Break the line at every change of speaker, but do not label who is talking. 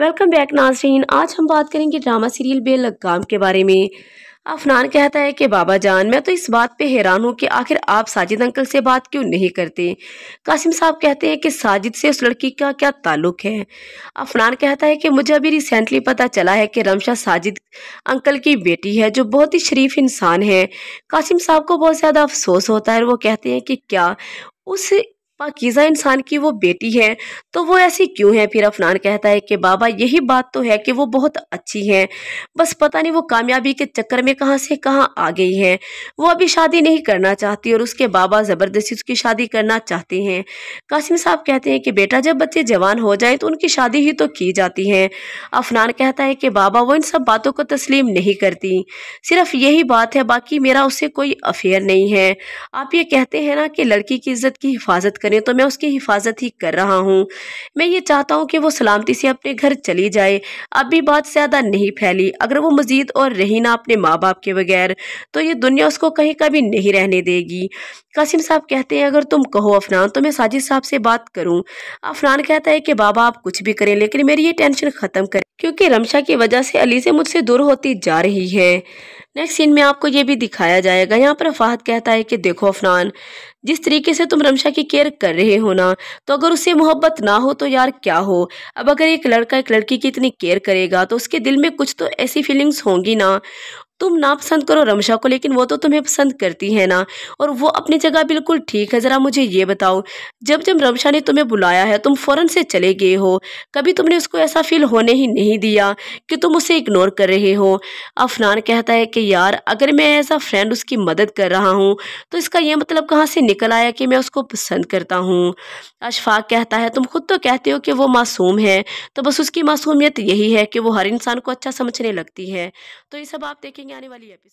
welcome back नाजरीन आज हम बात करेंगे ड्रामा सीरियल बेलगाम के बारे में अफनान कहता है कि बाबा जान मैं तो इस बात पे हैरान हूँ कि आखिर आप साजिद अंकल से बात क्यों नहीं करते कासिम साहब कहते हैं कि साजिद से उस लड़की का क्या ताल्लुक है अफनान कहता है कि मुझे अभी रिसेंटली पता चला है कि रमशा साजिद अंकल की बेटी है जो बहुत ही शरीफ इंसान है कासिम साहब को बहुत ज़्यादा अफसोस होता है और वो कहते हैं कि क्या उस पाकिज़ा इंसान की वो बेटी है तो वो ऐसी क्यों है फिर अफनान कहता है कि बाबा यही बात तो है कि वो बहुत अच्छी है बस पता नहीं वो कामयाबी के चक्कर में कहाँ से कहाँ आ गई है वो अभी शादी नहीं करना चाहती और उसके बाबा ज़बरदस्ती उसकी शादी करना चाहते हैं कासिम साहब कहते हैं कि बेटा जब बच्चे जवान हो जाए तो उनकी शादी ही तो की जाती है अफनान कहता है कि बाबा वो इन सब बातों को तस्लीम नहीं करती सिर्फ यही बात है बाकी मेरा उससे कोई अफेयर नहीं है आप ये कहते हैं ना कि लड़की की इज्जत की हिफाजत करें तो मैं उसकी हिफाजत ही कर रहा हूँ मैं ये चाहता हूँ कि वो सलामती से अपने घर चली जाए अब भी बात ज़्यादा नहीं फैली अगर वो मज़ीद और रही ना अपने माँ बाप के बगैर तो ये दुनिया उसको कहीं कभी नहीं रहने देगी कासिम साहब कहते हैं अगर तुम कहो अफनान तो मैं साजिद साहब से बात करूँ अफनान कहता है कि बाबा आप कुछ भी करें लेकिन मेरी ये टेंशन ख़त्म करें क्योंकि रमशा की वजह से अली से मुझसे दूर होती जा रही है नेक्स्ट सीन में आपको ये भी दिखाया जाएगा यहाँ पर फाहद कहता है कि देखो अफनान जिस तरीके से तुम रमशा की केयर कर रहे हो ना तो अगर उससे मोहब्बत ना हो तो यार क्या हो अब अगर एक लड़का एक लड़की की इतनी केयर करेगा तो उसके दिल में कुछ तो ऐसी फीलिंग्स होंगी ना तुम ना पसंद करो रमशा को लेकिन वो तो तुम्हें पसंद करती है ना और वो अपनी जगह बिल्कुल ठीक है ज़रा मुझे ये बताओ जब जब रमशा ने तुम्हें बुलाया है तुम फ़ौरन से चले गए हो कभी तुमने उसको ऐसा फील होने ही नहीं दिया कि तुम उसे इग्नोर कर रहे हो अफनान कहता है कि यार अगर मैं एज फ्रेंड उसकी मदद कर रहा हूँ तो इसका यह मतलब कहाँ से निकल आया कि मैं उसको पसंद करता हूँ अशफाक कहता है तुम खुद तो कहते हो कि वो मासूम है तो बस उसकी मासूमियत यही है कि वो हर इंसान को अच्छा समझने लगती है तो ये सब आप देखेंगे करेंगे आने वाली एपिसोड